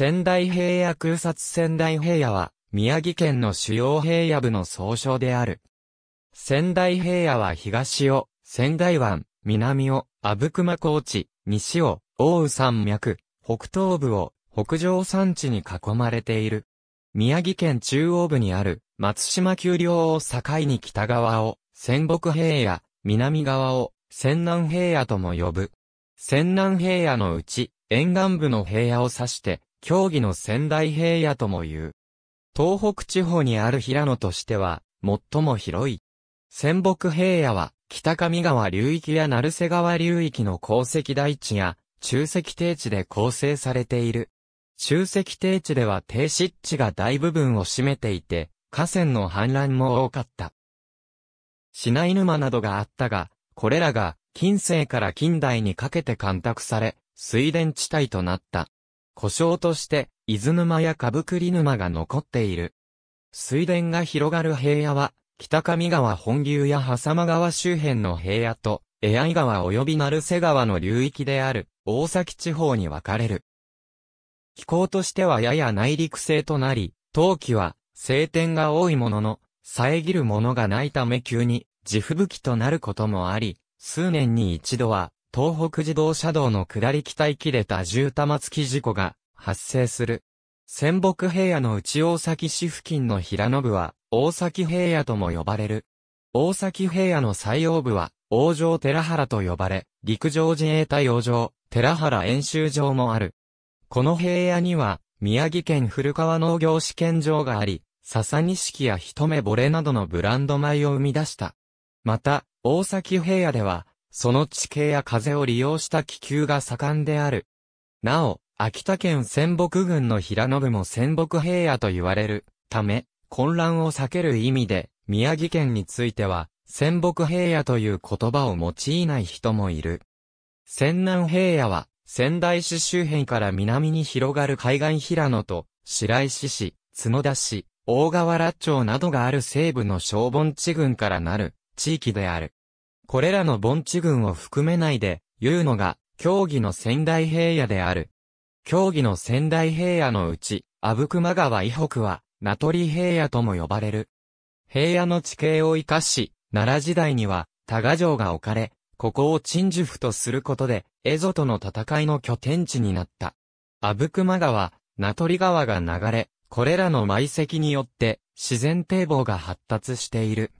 仙台平野空撮仙台平野は、宮城県の主要平野部の総称である。仙台平野は東を、仙台湾、南を、阿武隈高地、西を、奥羽山脈、北東部を、北上山地に囲まれている。宮城県中央部にある、松島丘陵を境に北側を、仙北平野、南側を、仙南平野とも呼ぶ。仙南平野のうち、沿岸部の平野を指して、競技の仙台平野とも言う。東北地方にある平野としては、最も広い。仙北平野は、北上川流域や成瀬川流域の鉱石台地や、中石低地で構成されている。中石低地では低湿地が大部分を占めていて、河川の氾濫も多かった。品内沼などがあったが、これらが近世から近代にかけて干拓され、水田地帯となった。故障として、伊豆沼や株栗沼が残っている。水田が広がる平野は、北上川本流や狭間川周辺の平野と、江合川及び成瀬川の流域である、大崎地方に分かれる。気候としてはやや内陸性となり、冬季は晴天が多いものの、遮るものがないため急に地吹雪となることもあり、数年に一度は東北自動車道の下り北行きれた重玉付き事故が発生する。仙北平野の内大崎市付近の平野部は、大崎平野とも呼ばれる。大崎平野の最洋部は、王城寺原と呼ばれ、陸上自衛隊王城、寺原演習場もある。この平野には、宮城県古川農業試験場があり、笹錦や一目惚れなどのブランド米を生み出した。また、大崎平野では、その地形や風を利用した気球が盛んである。なお、秋田県仙北郡の平信も仙北平野と言われるため、混乱を避ける意味で、宮城県については、仙北平野という言葉を用いない人もいる。仙南平野は、仙台市周辺から南に広がる海岸平野と、白石市、角田市、大河原町などがある西部の小盆地群からなる地域である。これらの盆地群を含めないで、言うのが、競技の仙台平野である。競技の仙台平野のうち、阿武隈川以北は、名取平野とも呼ばれる。平野の地形を生かし、奈良時代には、多賀城が置かれ、ここを鎮守府とすることで、蝦夷との戦いの拠点地になった。阿武隈川、名取川が流れ、これらの埋石によって、自然堤防が発達している。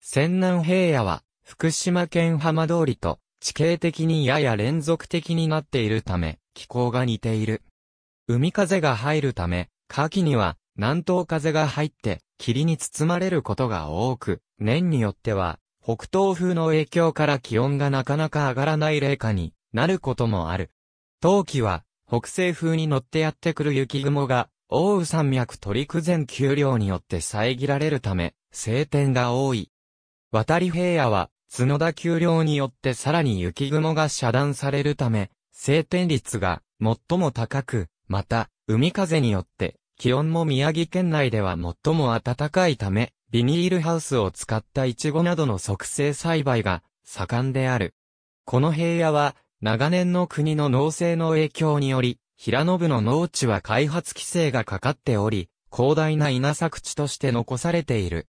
仙南平野は、福島県浜通りと地形的にやや連続的になっているため、気候が似ている。海風が入るため、夏季には南東風が入って霧に包まれることが多く、年によっては北東風の影響から気温がなかなか上がらない冷夏になることもある。冬季は北西風に乗ってやってくる雪雲が、奥羽山脈鳥陸前丘陵によって遮られるため、晴天が多い。渡り平野は角田丘陵によってさらに雪雲が遮断されるため、晴天率が最も高く、また、海風によって、気温も宮城県内では最も暖かいため、ビニールハウスを使ったイチゴなどの促成栽培が盛んである。この平野は、長年の国の農政の影響により、平野部の農地は開発規制がかかっており、広大な稲作地として残されている。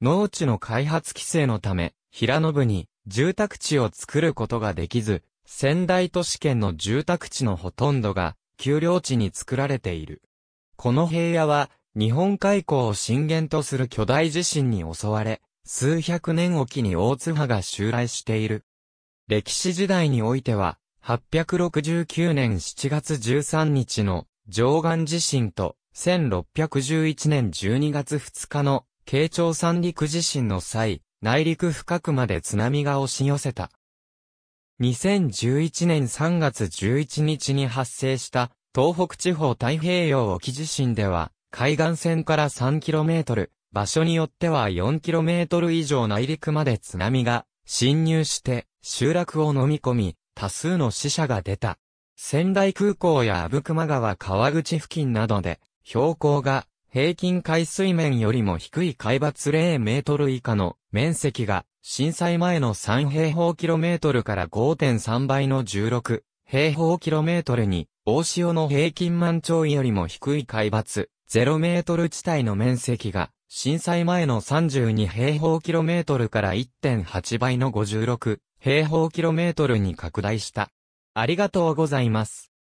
農地の開発規制のため、平野部に住宅地を作ることができず、仙台都市圏の住宅地のほとんどが、丘陵地に作られている。この平野は、日本海溝を震源とする巨大地震に襲われ、数百年おきに大津波が襲来している。歴史時代においては、869年7月13日の上岸地震と、1611年12月2日の慶長三陸地震の際、内陸深くまで津波が押し寄せた。2011年3月11日に発生した東北地方太平洋沖地震では、海岸線から 3km、場所によっては 4km 以上内陸まで津波が侵入して集落を飲み込み、多数の死者が出た。仙台空港や阿武隈川川口付近などで標高が平均海水面よりも低い海抜0メートル以下の面積が震災前の3平方キロメートルから5.3倍の16平方キロメートルに大潮の平均満潮よりも低い海抜0メートル地帯の面積が震災前の32平方キロメートルから1.8倍の56平方キロメートルに拡大した。ありがとうございます。